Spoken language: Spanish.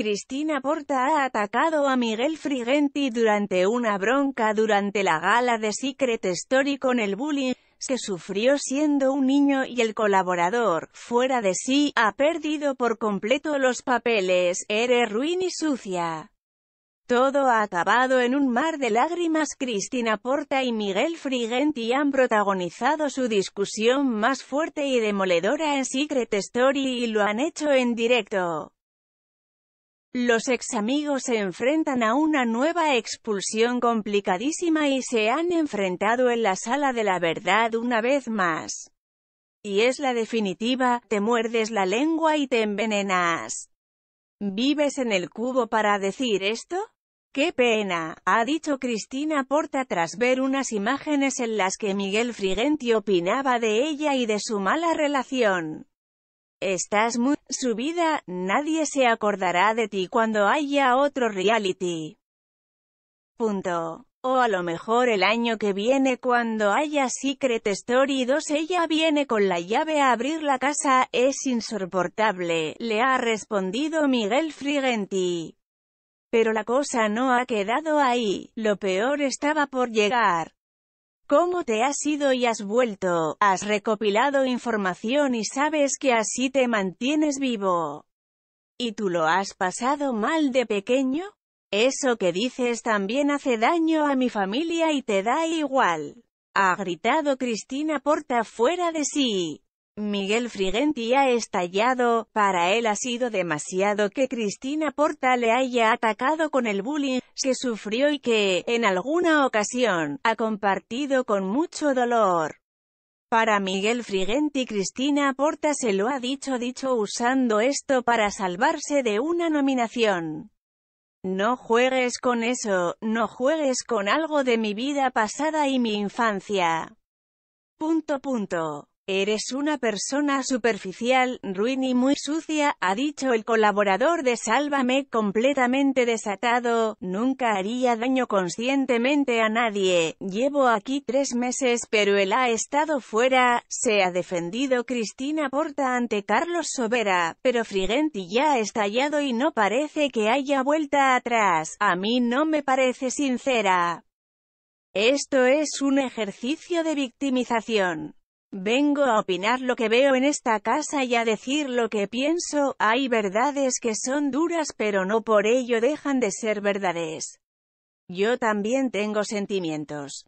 Cristina Porta ha atacado a Miguel Frigenti durante una bronca durante la gala de Secret Story con el bullying que sufrió siendo un niño y el colaborador, fuera de sí, ha perdido por completo los papeles, eres ruin y sucia. Todo ha acabado en un mar de lágrimas. Cristina Porta y Miguel Frigenti han protagonizado su discusión más fuerte y demoledora en Secret Story y lo han hecho en directo. Los ex amigos se enfrentan a una nueva expulsión complicadísima y se han enfrentado en la sala de la verdad una vez más. Y es la definitiva, te muerdes la lengua y te envenenas. ¿Vives en el cubo para decir esto? ¡Qué pena! ha dicho Cristina Porta tras ver unas imágenes en las que Miguel Frigenti opinaba de ella y de su mala relación. Estás muy subida, nadie se acordará de ti cuando haya otro reality. Punto. O a lo mejor el año que viene cuando haya Secret Story 2 ella viene con la llave a abrir la casa, es insoportable, le ha respondido Miguel Frigenti. Pero la cosa no ha quedado ahí, lo peor estaba por llegar cómo te has ido y has vuelto, has recopilado información y sabes que así te mantienes vivo. ¿Y tú lo has pasado mal de pequeño? Eso que dices también hace daño a mi familia y te da igual. Ha gritado Cristina Porta fuera de sí. Miguel Frigenti ha estallado, para él ha sido demasiado que Cristina Porta le haya atacado con el bullying que sufrió y que, en alguna ocasión, ha compartido con mucho dolor. Para Miguel Frigenti Cristina Porta se lo ha dicho dicho usando esto para salvarse de una nominación. No juegues con eso, no juegues con algo de mi vida pasada y mi infancia. Punto punto. Eres una persona superficial, ruin y muy sucia, ha dicho el colaborador de Sálvame completamente desatado, nunca haría daño conscientemente a nadie, llevo aquí tres meses pero él ha estado fuera, se ha defendido Cristina Porta ante Carlos Sobera, pero Frigenti ya ha estallado y no parece que haya vuelta atrás, a mí no me parece sincera. Esto es un ejercicio de victimización. Vengo a opinar lo que veo en esta casa y a decir lo que pienso, hay verdades que son duras pero no por ello dejan de ser verdades. Yo también tengo sentimientos.